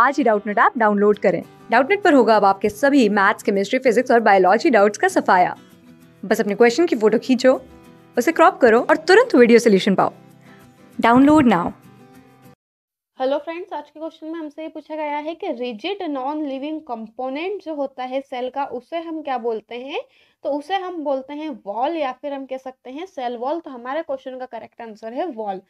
आज ही Doubtnut app download करें डाउटनेट पर होगा अब आपके सभी मैथ्स केमिस्ट्री फिजिक्स और बायोलॉजी डाउट्स का सफाया बस अपने क्वेश्चन की फोटो खींचो उसे क्रॉप करो और तुरंत वीडियो सोल्यूशन पाओ डाउनलोड नाउ हेलो फ्रेंड्स आज के क्वेश्चन में हमसे ये पूछा गया है कि रिजिड नॉन लिविंग कंपोनेंट जो होता है सेल का उसे हम क्या बोलते हैं तो उसे हम बोलते हैं वॉल या फिर हम कह सकते हैं सेल वॉल तो हमारे क्वेश्चन का करेक्ट आंसर है वॉल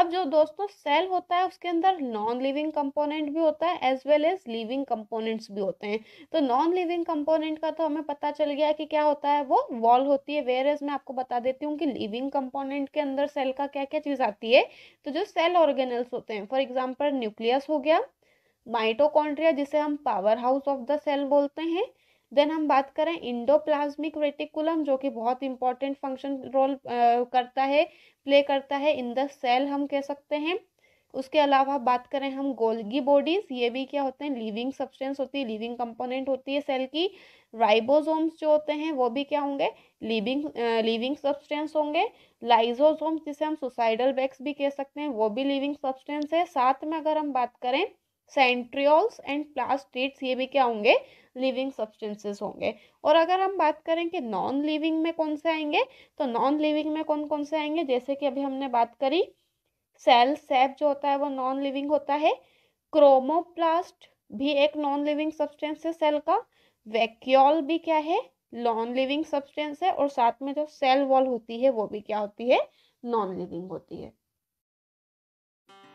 अब जो दोस्तों सेल होता है उसके अंदर नॉन लिविंग कंपोनेंट भी होता है as well as living components भी होते हैं तो नॉन लिविंग कंपोनेंट का तो हमें पता चल गया कि क्या होता है वो वॉल होती है वेयर एज मैं आपको बता देती हूँ कि लिविंग कंपोनेंट के अंदर सेल का क्या क्या चीज़ आती है तो जो सेल ऑर्गेनल्स होते हैं फॉर एग्जाम्पल न्यूक्लियस हो गया माइटोकॉन्ड्रिया जिसे हम power house of the cell बोलते हैं देन हम बात करें इंडोप्लाज्मिक रेटिकुलम जो कि बहुत इंपॉर्टेंट फंक्शन रोल करता है प्ले करता है इन द सेल हम कह सकते हैं उसके अलावा बात करें हम गोल्गी बॉडीज ये भी क्या होते हैं लिविंग सब्सटेंस होती है लिविंग कंपोनेंट होती है सेल की राइबोसोम्स जो होते हैं वो भी क्या होंगे लिविंग लिविंग सब्सटेंस होंगे लाइजोसोम्स जिसे हम सुसाइडल बैग्स भी कह सकते हैं वो भी लिविंग सब्सटेंस है साथ में अगर हम बात करें सेंट्रियोल्स एंड प्लास्टिड्स ये भी क्या होंगे लिविंग सब्सटेंसेस होंगे और अगर हम बात करें कि नॉन लिविंग में कौन से आएंगे तो नॉन लिविंग में कौन कौन से आएंगे जैसे कि अभी हमने बात करी सेल सेप जो होता है वो नॉन लिविंग होता है क्रोमोप्लास्ट भी एक नॉन लिविंग सब्सटेंस है सेल का वैक्यूल भी क्या है नॉन लिविंग सब्सटेंस है और साथ में जो सेल वॉल होती है वो भी क्या होती है नॉन लिविंग होती है